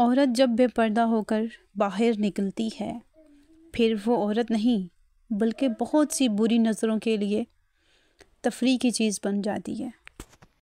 औरत जब बेपर्दा होकर बाहर निकलती है फिर वो औरत नहीं बल्कि बहुत सी बुरी नज़रों के लिए तफरी की चीज़ बन जाती है